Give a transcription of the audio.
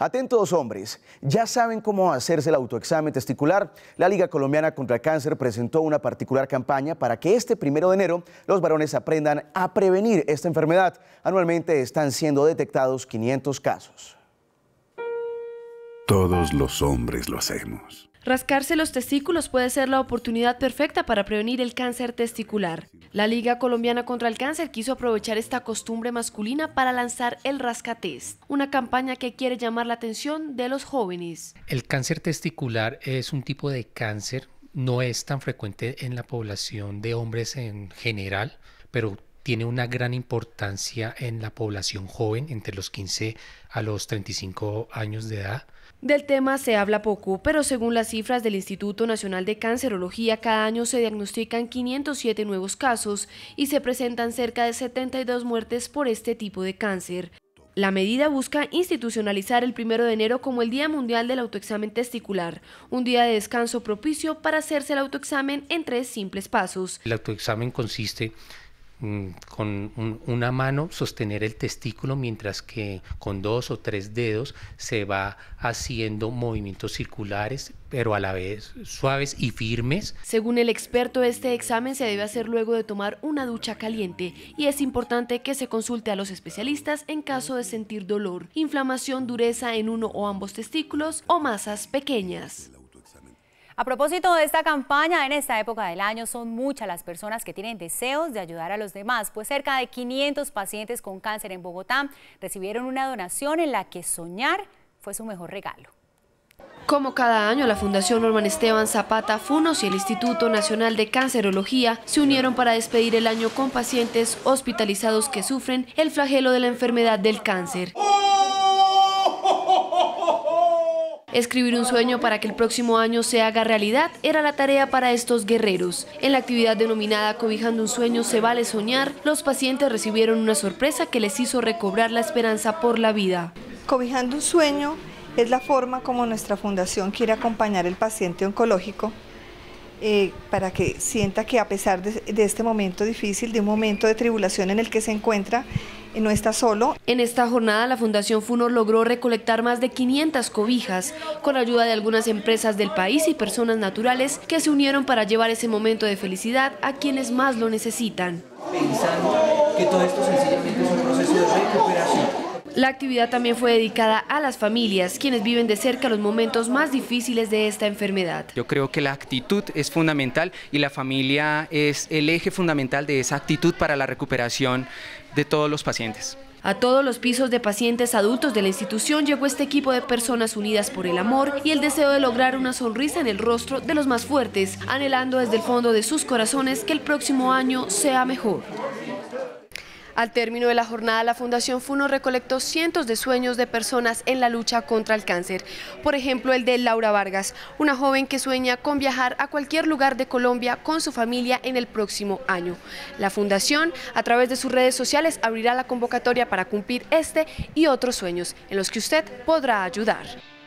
Atentos hombres, ya saben cómo hacerse el autoexamen testicular. La Liga Colombiana contra el Cáncer presentó una particular campaña para que este primero de enero los varones aprendan a prevenir esta enfermedad. Anualmente están siendo detectados 500 casos. Todos los hombres lo hacemos. Rascarse los testículos puede ser la oportunidad perfecta para prevenir el cáncer testicular. La Liga Colombiana contra el Cáncer quiso aprovechar esta costumbre masculina para lanzar el Rascatest, una campaña que quiere llamar la atención de los jóvenes. El cáncer testicular es un tipo de cáncer, no es tan frecuente en la población de hombres en general, pero tiene una gran importancia en la población joven, entre los 15 a los 35 años de edad. Del tema se habla poco, pero según las cifras del Instituto Nacional de Cancerología, cada año se diagnostican 507 nuevos casos y se presentan cerca de 72 muertes por este tipo de cáncer. La medida busca institucionalizar el 1 de enero como el Día Mundial del Autoexamen Testicular, un día de descanso propicio para hacerse el autoexamen en tres simples pasos. El autoexamen consiste Mm, con una mano sostener el testículo mientras que con dos o tres dedos se va haciendo movimientos circulares pero a la vez suaves y firmes. Según el experto, este examen se debe hacer luego de tomar una ducha caliente y es importante que se consulte a los especialistas en caso de sentir dolor, inflamación, dureza en uno o ambos testículos o masas pequeñas. A propósito de esta campaña, en esta época del año son muchas las personas que tienen deseos de ayudar a los demás, pues cerca de 500 pacientes con cáncer en Bogotá recibieron una donación en la que soñar fue su mejor regalo. Como cada año, la Fundación Norman Esteban Zapata Funos y el Instituto Nacional de Cancerología se unieron para despedir el año con pacientes hospitalizados que sufren el flagelo de la enfermedad del cáncer. Escribir un sueño para que el próximo año se haga realidad era la tarea para estos guerreros. En la actividad denominada Cobijando un sueño se vale soñar, los pacientes recibieron una sorpresa que les hizo recobrar la esperanza por la vida. Cobijando un sueño es la forma como nuestra fundación quiere acompañar al paciente oncológico eh, para que sienta que a pesar de, de este momento difícil, de un momento de tribulación en el que se encuentra, no está solo. En esta jornada la Fundación Funor logró recolectar más de 500 cobijas con la ayuda de algunas empresas del país y personas naturales que se unieron para llevar ese momento de felicidad a quienes más lo necesitan. Pensando que todo esto sencillamente es un proceso de recuperación la actividad también fue dedicada a las familias, quienes viven de cerca los momentos más difíciles de esta enfermedad. Yo creo que la actitud es fundamental y la familia es el eje fundamental de esa actitud para la recuperación de todos los pacientes. A todos los pisos de pacientes adultos de la institución llegó este equipo de personas unidas por el amor y el deseo de lograr una sonrisa en el rostro de los más fuertes, anhelando desde el fondo de sus corazones que el próximo año sea mejor. Al término de la jornada, la Fundación Funo recolectó cientos de sueños de personas en la lucha contra el cáncer. Por ejemplo, el de Laura Vargas, una joven que sueña con viajar a cualquier lugar de Colombia con su familia en el próximo año. La Fundación, a través de sus redes sociales, abrirá la convocatoria para cumplir este y otros sueños en los que usted podrá ayudar.